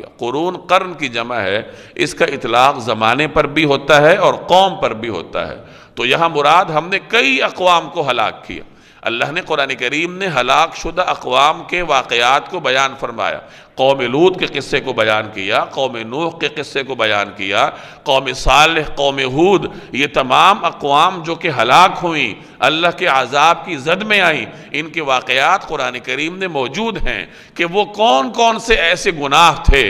क़ुरून कर्न की जमा है इसका इतलाक़ ज़माने पर भी होता है और कौम पर भी होता है तो यहाँ मुराद हमने कई अकवाम को हलाक किया अल्लाह ने कुरान करीम ने हलाक शुदा अकवाम के वाक़ात को बयान फरमाया कौम लूत के किस्से को बयान किया कौम नूह के किस्से को बयान किया कौम साल कौम हूद ये तमाम अकवाम जो कि हलाक हुई अल्लाह के आज़ाब की जद में आई इनके वाक़ात कुरान करीम में मौजूद हैं कि वो कौन कौन से ऐसे गुनाह थे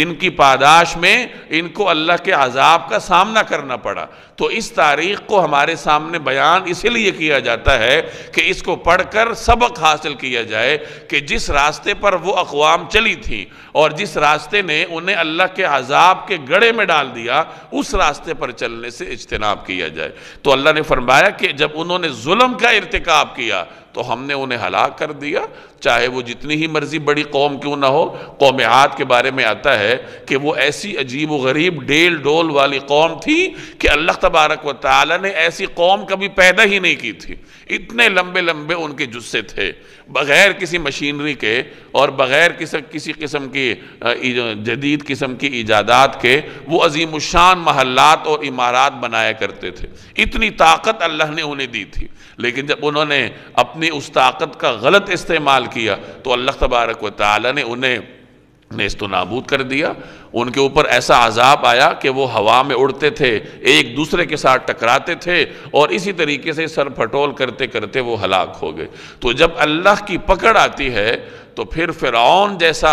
जिनकी पादाश में इनको अल्लाह के आज़ाब का सामना करना पड़ा तो इस तारीख़ को हमारे सामने बयान इसीलिए किया जाता है कि इसको पढ़ कर सबक हासिल किया जाए कि जिस रास्ते पर वो अकवाम चली थी थी और जिस रास्ते ने उन्हें अल्लाह के अजाब के गड़े में डाल दिया उस रास्ते पर चलने से इज्तनाब किया जाए तो अल्लाह ने फरमाया कि जब उन्होंने जुल्म का इरतकब किया तो हमने उन्हें हलाक कर दिया चाहे वो जितनी ही मर्जी बड़ी कौम क्यों ना हो कौम आद के बारे में आता है कि वो ऐसी अजीब व गरीब डेल डोल वाली कौम थी कि अल्लाह तबारक व ताली ने ऐसी कौम कभी पैदा ही नहीं की थी इतने लंबे लंबे उनके जुस्से थे बग़ैर किसी मशीनरी के और बग़ैर किसी किसी किस्म की जदीद किस्म की इजादात के वो अजीम शान महल्लात और इमारात बनाया करते थे इतनी ताकत अल्लाह ने उन्हें दी थी लेकिन जब उन्होंने अपनी उस ताकत का गलत इस्तेमाल किया तो अल्लाह तबारक व ताली ने उन्हें ने इसको तो नाबूद कर दिया उनके ऊपर ऐसा अजाब आया कि वो हवा में उड़ते थे एक दूसरे के साथ टकराते थे और इसी तरीके से सर फटोल करते करते वो हलाक हो गए तो जब अल्लाह की पकड़ आती है तो फिर फ़िरौन जैसा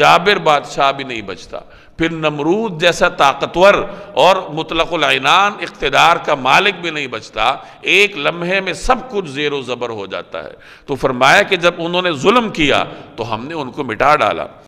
जाबिर बादशाह भी नहीं बचता फिर नमरूद जैसा ताकतवर और मुतलकान इकतदार का मालिक भी नहीं बचता एक लम्हे में सब कुछ जेरो ज़बर हो जाता है तो फरमाया कि जब उन्होंने जुल्म किया तो हमने उनको मिटा डाला